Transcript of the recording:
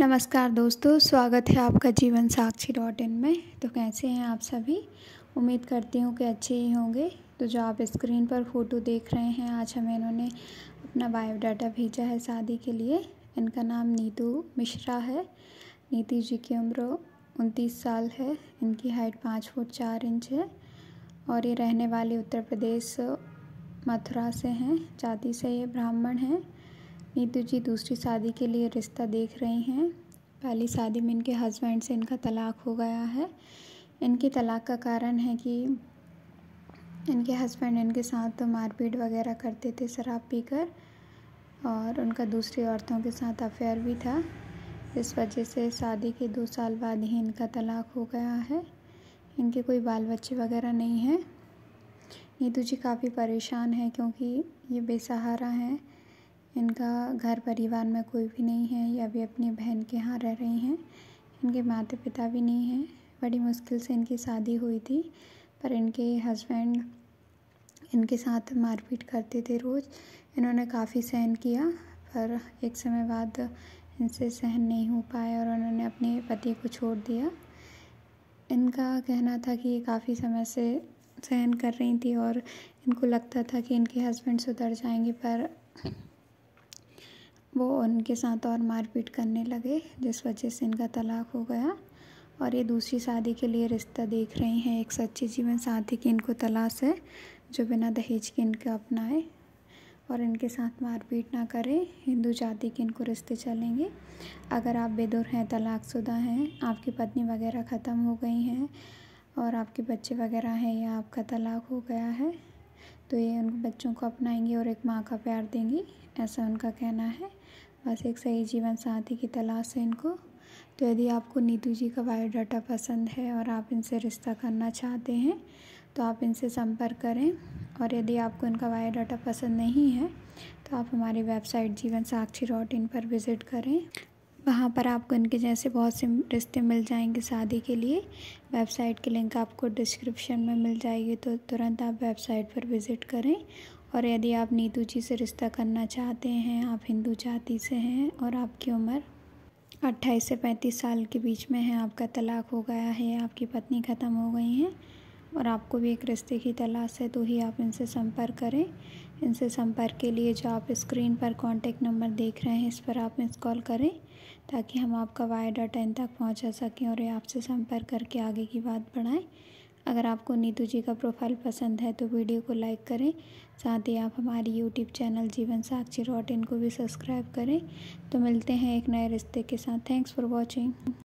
नमस्कार दोस्तों स्वागत है आपका जीवन साक्षी डॉट इन में तो कैसे हैं आप सभी उम्मीद करती हूँ कि अच्छे ही होंगे तो जो आप स्क्रीन पर फ़ोटो देख रहे हैं आज हमें इन्होंने अपना बायोडाटा भेजा है शादी के लिए इनका नाम नीतू मिश्रा है नीति जी की उम्र उनतीस साल है इनकी हाइट पाँच फुट चार इंच है और ये रहने वाले उत्तर प्रदेश मथुरा से हैं जाति से ये ब्राह्मण हैं नीतू जी दूसरी शादी के लिए रिश्ता देख रहे हैं पहली शादी में इनके हस्बैंड से इनका तलाक हो गया है इनकी तलाक का कारण है कि इनके हस्बैंड इनके साथ मारपीट वगैरह करते थे शराब पीकर और उनका दूसरी औरतों के साथ अफेयर भी था इस वजह से शादी के दो साल बाद ही इनका तलाक हो गया है इनके कोई बाल बच्चे वगैरह नहीं हैं नीतू जी काफ़ी परेशान हैं क्योंकि ये बेसहारा हैं इनका घर परिवार में कोई भी नहीं है ये अभी अपनी बहन के यहाँ रह रही हैं इनके माता पिता भी नहीं हैं बड़ी मुश्किल से इनकी शादी हुई थी पर इनके हस्बैंड इनके साथ मारपीट करते थे रोज़ इन्होंने काफ़ी सहन किया पर एक समय बाद इनसे सहन नहीं हो पाए और उन्होंने अपने पति को छोड़ दिया इनका कहना था कि ये काफ़ी समय से सहन कर रही थी और इनको लगता था कि इनके हस्बैंड सुधर जाएंगे पर वो उनके साथ और मारपीट करने लगे जिस वजह से इनका तलाक हो गया और ये दूसरी शादी के लिए रिश्ता देख रही हैं एक सच्ची जीवन साथी की इनको तलाश है जो बिना दहेज के इनका अपनाए और इनके साथ मारपीट ना करें हिंदू जाति के इनको रिश्ते चलेंगे अगर आप बेदुर हैं तलाकशुदा हैं आपकी पत्नी वगैरह ख़त्म हो गई हैं और आपके बच्चे वगैरह हैं या आपका तलाक हो गया है तो ये उन बच्चों को अपनाएंगी और एक माँ का प्यार देंगी ऐसा उनका कहना है बस एक सही जीवन साथी की तलाश है इनको तो यदि आपको नीतू जी का बायोडाटा पसंद है और आप इनसे रिश्ता करना चाहते हैं तो आप इनसे संपर्क करें और यदि आपको इनका बायोडाटा पसंद नहीं है तो आप हमारी वेबसाइट जीवन साक्षी डॉट इन पर विज़िट करें वहाँ पर आपको इनके जैसे बहुत से रिश्ते मिल जाएंगे शादी के लिए वेबसाइट की लिंक आपको डिस्क्रिप्शन में मिल जाएगी तो तुरंत आप वेबसाइट पर विज़िट करें और यदि आप नीतू जी से रिश्ता करना चाहते हैं आप हिंदू जाति से हैं और आपकी उम्र अट्ठाईस से पैंतीस साल के बीच में है आपका तलाक हो गया है आपकी पत्नी ख़त्म हो गई हैं और आपको भी एक रिश्ते की तलाश है तो ही आप इनसे संपर्क करें इनसे संपर्क के लिए जो आप स्क्रीन पर कॉन्टेक्ट नंबर देख रहे हैं इस पर आप मिस कॉल करें ताकि हम आपका वाई डॉट एन तक पहुँचा सकें और ये आपसे संपर्क करके आगे की बात बढ़ाएँ अगर आपको नीतू जी का प्रोफाइल पसंद है तो वीडियो को लाइक करें साथ ही आप हमारी यूट्यूब चैनल जीवन साक्षी डॉट इन को भी सब्सक्राइब करें तो मिलते हैं एक नए रिश्ते के साथ थैंक्स फॉर वॉचिंग